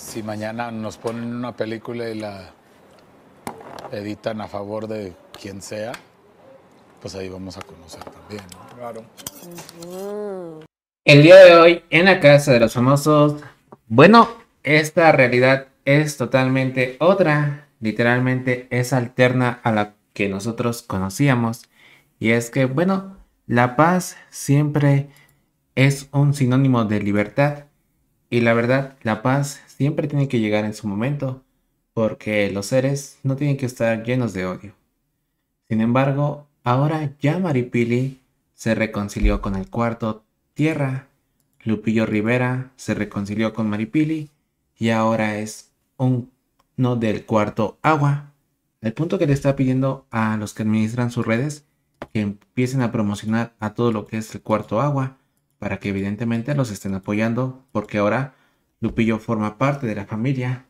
si mañana nos ponen una película y la editan a favor de quien sea, pues ahí vamos a conocer también. Claro. El día de hoy, en la casa de los famosos, bueno, esta realidad es totalmente otra, literalmente es alterna a la que nosotros conocíamos. Y es que, bueno, la paz siempre es un sinónimo de libertad. Y la verdad, la paz siempre tiene que llegar en su momento, porque los seres no tienen que estar llenos de odio. Sin embargo, ahora ya Maripili se reconcilió con el cuarto Tierra, Lupillo Rivera se reconcilió con Maripili y ahora es uno del cuarto Agua, El punto que le está pidiendo a los que administran sus redes que empiecen a promocionar a todo lo que es el cuarto Agua para que evidentemente los estén apoyando, porque ahora Lupillo forma parte de la familia,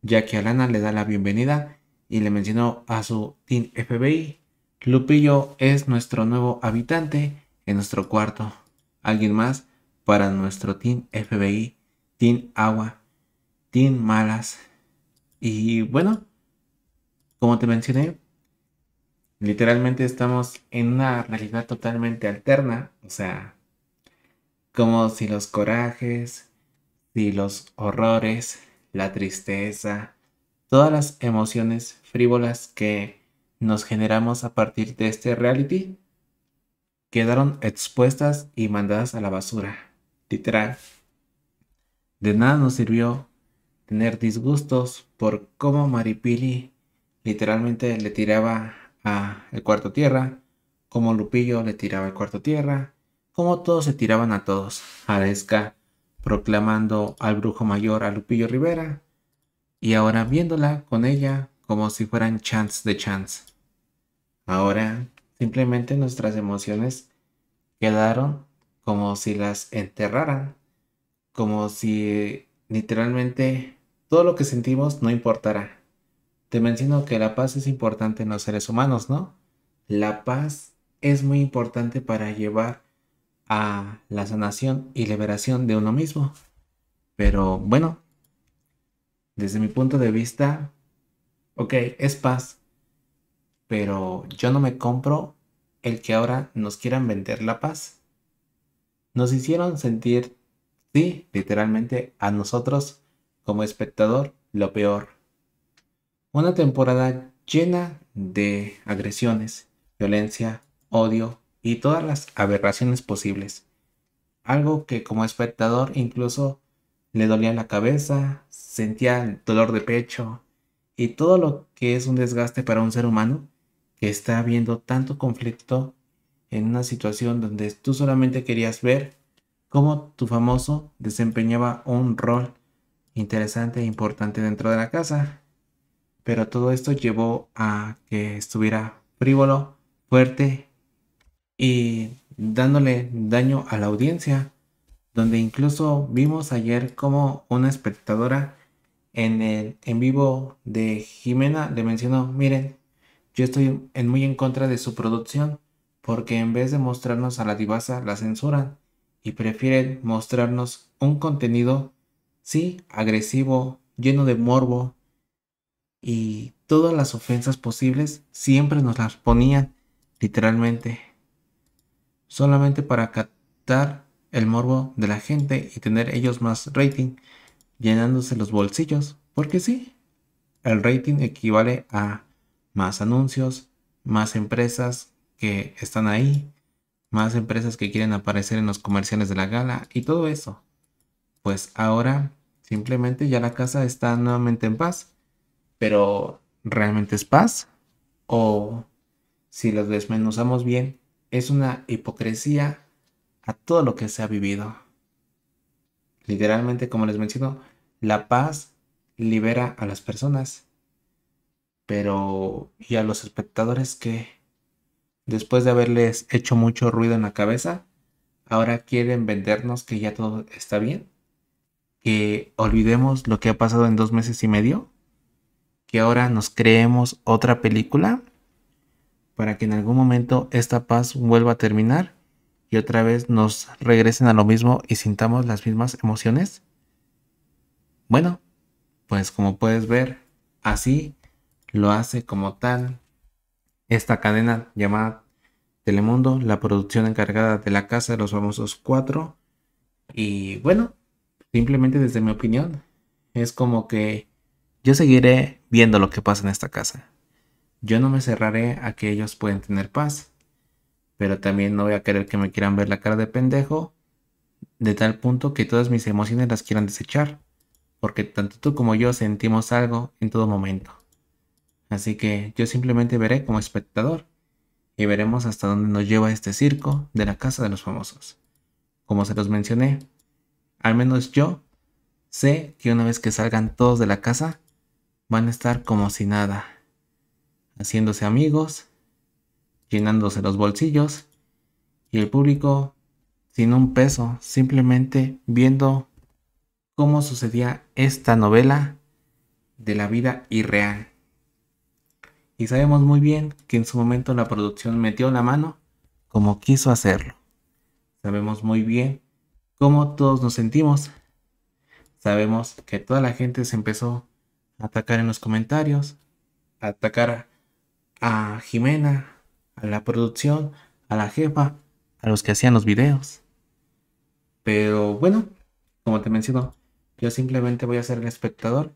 ya que Alana le da la bienvenida y le mencionó a su Team FBI, Lupillo es nuestro nuevo habitante en nuestro cuarto, alguien más para nuestro Team FBI, Team Agua, Team Malas. Y bueno, como te mencioné, literalmente estamos en una realidad totalmente alterna, o sea, como si los corajes, si los horrores, la tristeza, todas las emociones frívolas que nos generamos a partir de este reality quedaron expuestas y mandadas a la basura, literal. De nada nos sirvió tener disgustos por cómo Maripili literalmente le tiraba a el cuarto tierra, como Lupillo le tiraba el cuarto tierra, como todos se tiraban a todos. Esca proclamando al brujo mayor a Lupillo Rivera y ahora viéndola con ella como si fueran chance de chance. Ahora simplemente nuestras emociones quedaron como si las enterraran, como si literalmente todo lo que sentimos no importara. Te menciono que la paz es importante en los seres humanos, ¿no? La paz es muy importante para llevar a la sanación y liberación de uno mismo. Pero bueno, desde mi punto de vista, ok, es paz, pero yo no me compro el que ahora nos quieran vender la paz. Nos hicieron sentir, sí, literalmente a nosotros como espectador, lo peor. Una temporada llena de agresiones, violencia, odio, y todas las aberraciones posibles. Algo que como espectador incluso le dolía la cabeza, sentía el dolor de pecho y todo lo que es un desgaste para un ser humano que está viendo tanto conflicto en una situación donde tú solamente querías ver cómo tu famoso desempeñaba un rol interesante e importante dentro de la casa. Pero todo esto llevó a que estuviera frívolo, fuerte y dándole daño a la audiencia, donde incluso vimos ayer como una espectadora en el en vivo de Jimena le mencionó, miren, yo estoy muy en contra de su producción porque en vez de mostrarnos a la divasa la censuran y prefieren mostrarnos un contenido, sí, agresivo, lleno de morbo y todas las ofensas posibles siempre nos las ponían literalmente solamente para captar el morbo de la gente y tener ellos más rating, llenándose los bolsillos, porque sí, el rating equivale a más anuncios, más empresas que están ahí, más empresas que quieren aparecer en los comerciales de la gala y todo eso. Pues ahora simplemente ya la casa está nuevamente en paz, pero ¿realmente es paz? O si los desmenuzamos bien, es una hipocresía a todo lo que se ha vivido. Literalmente, como les menciono, la paz libera a las personas. Pero, ¿y a los espectadores que Después de haberles hecho mucho ruido en la cabeza, ahora quieren vendernos que ya todo está bien. Que olvidemos lo que ha pasado en dos meses y medio. Que ahora nos creemos otra película para que en algún momento esta paz vuelva a terminar y otra vez nos regresen a lo mismo y sintamos las mismas emociones? Bueno, pues como puedes ver, así lo hace como tal esta cadena llamada Telemundo, la producción encargada de la Casa de los Famosos cuatro Y bueno, simplemente desde mi opinión, es como que yo seguiré viendo lo que pasa en esta casa. Yo no me cerraré a que ellos pueden tener paz, pero también no voy a querer que me quieran ver la cara de pendejo, de tal punto que todas mis emociones las quieran desechar, porque tanto tú como yo sentimos algo en todo momento. Así que yo simplemente veré como espectador y veremos hasta dónde nos lleva este circo de la casa de los famosos. Como se los mencioné, al menos yo sé que una vez que salgan todos de la casa, van a estar como si nada haciéndose amigos, llenándose los bolsillos y el público sin un peso, simplemente viendo cómo sucedía esta novela de la vida irreal. Y sabemos muy bien que en su momento la producción metió la mano como quiso hacerlo. Sabemos muy bien cómo todos nos sentimos. Sabemos que toda la gente se empezó a atacar en los comentarios, a atacar a Jimena, a la producción, a la jefa, a los que hacían los videos. Pero bueno, como te menciono, yo simplemente voy a ser el espectador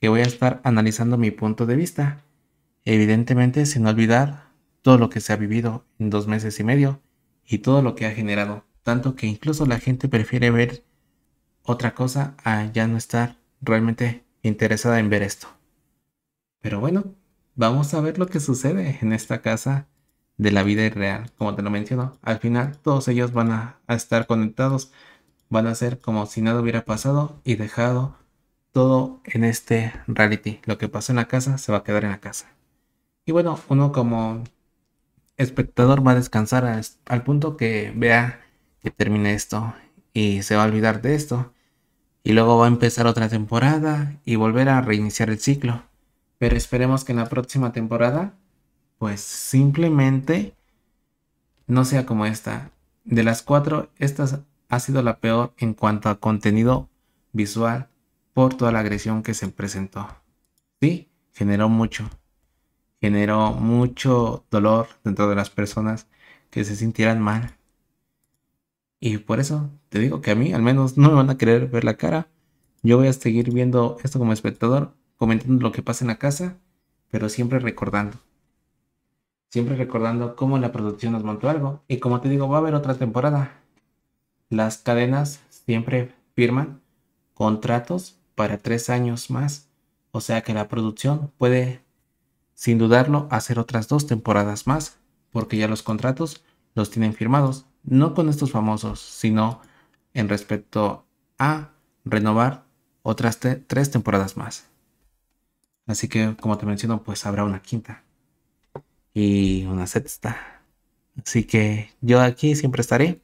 que voy a estar analizando mi punto de vista. Evidentemente sin olvidar todo lo que se ha vivido en dos meses y medio y todo lo que ha generado. Tanto que incluso la gente prefiere ver otra cosa a ya no estar realmente interesada en ver esto. Pero bueno, vamos a ver lo que sucede en esta casa de la vida irreal. Como te lo menciono, al final todos ellos van a, estar conectados, van a ser como si nada hubiera pasado y dejado todo en este reality. Lo que pasó en la casa se va a quedar en la casa. Y bueno, uno como espectador va a descansar al punto que vea que termine esto y se va a olvidar de esto. Y luego va a empezar otra temporada y volver a reiniciar el ciclo. Pero esperemos que en la próxima temporada, pues simplemente no sea como esta. De las cuatro, esta ha sido la peor en cuanto a contenido visual por toda la agresión que se presentó. Sí, generó mucho. Generó mucho dolor dentro de las personas que se sintieran mal. Y por eso te digo que a mí al menos no me van a querer ver la cara. Yo voy a seguir viendo esto como espectador comentando lo que pasa en la casa, pero siempre recordando. Siempre recordando cómo la producción nos montó algo. Y como te digo, va a haber otra temporada. Las cadenas siempre firman contratos para tres años más. O sea que la producción puede, sin dudarlo, hacer otras dos temporadas más. Porque ya los contratos los tienen firmados. No con estos famosos, sino en respecto a renovar otras tres temporadas más. Así que, como te menciono, pues habrá una quinta y una sexta. Así que yo aquí siempre estaré.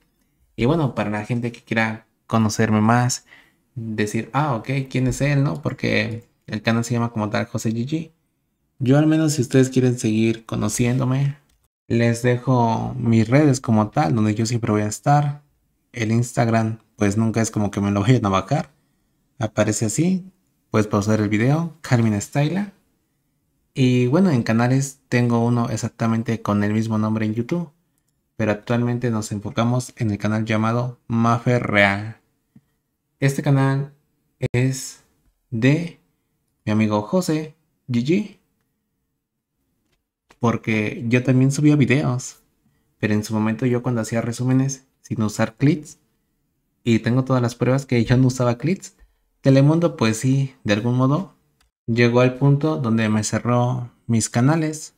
Y bueno, para la gente que quiera conocerme más, decir, ah, ok, ¿quién es él? ¿No? Porque el canal se llama como tal José Gigi. Yo al menos si ustedes quieren seguir conociéndome, les dejo mis redes como tal, donde yo siempre voy a estar. El Instagram, pues nunca es como que me lo vayan a bajar. Aparece así, puedes pausar el video, Carmen Styla. Y bueno, en canales tengo uno exactamente con el mismo nombre en YouTube, pero actualmente nos enfocamos en el canal llamado Mafe Real. Este canal es de mi amigo José Gigi, porque yo también subía videos, pero en su momento yo cuando hacía resúmenes sin usar clips, y tengo todas las pruebas que yo no usaba clips, Telemundo, pues sí, de algún modo, llegó al punto donde me cerró mis canales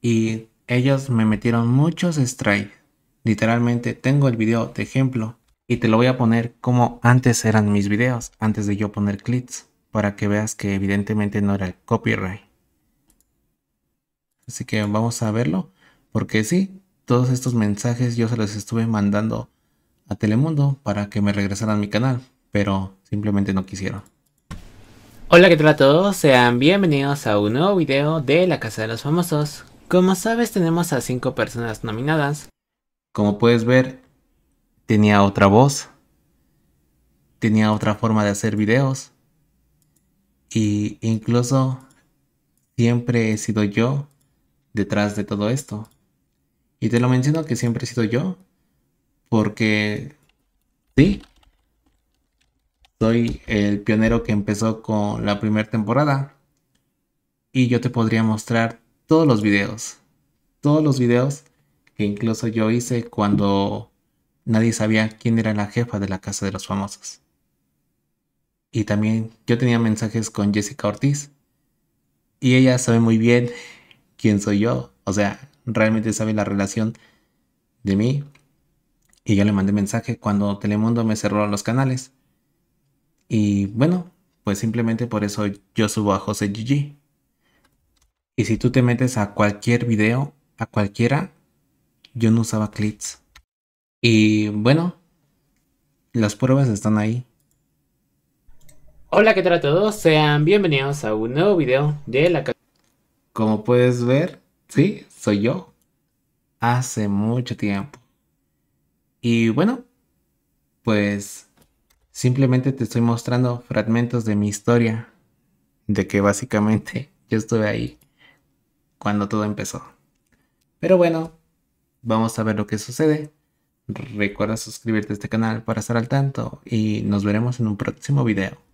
y ellos me metieron muchos strikes. Literalmente tengo el video de ejemplo y te lo voy a poner como antes eran mis videos, antes de yo poner clips, para que veas que evidentemente no era el copyright. Así que vamos a verlo, porque sí, todos estos mensajes yo se los estuve mandando a Telemundo para que me regresaran a mi canal pero simplemente no quisieron. Hola, ¿qué tal a todos? Sean bienvenidos a un nuevo video de La Casa de los Famosos. Como sabes, tenemos a cinco personas nominadas. Como puedes ver, tenía otra voz, tenía otra forma de hacer videos, y incluso siempre he sido yo detrás de todo esto. Y te lo menciono que siempre he sido yo, porque sí, soy el pionero que empezó con la primera temporada. Y yo te podría mostrar todos los videos. Todos los videos que incluso yo hice cuando nadie sabía quién era la jefa de la Casa de los Famosos. Y también yo tenía mensajes con Jessica Ortiz. Y ella sabe muy bien quién soy yo. O sea, realmente sabe la relación de mí. Y yo le mandé mensaje cuando Telemundo me cerró los canales y bueno, pues simplemente por eso yo subo a José GG. Y si tú te metes a cualquier video, a cualquiera, yo no usaba clips. Y bueno, las pruebas están ahí. Hola, ¿qué tal a todos? Sean bienvenidos a un nuevo video de la Como puedes ver, sí, soy yo. Hace mucho tiempo. Y bueno, pues Simplemente te estoy mostrando fragmentos de mi historia, de que básicamente yo estuve ahí cuando todo empezó. Pero bueno, vamos a ver lo que sucede. Recuerda suscribirte a este canal para estar al tanto y nos veremos en un próximo video.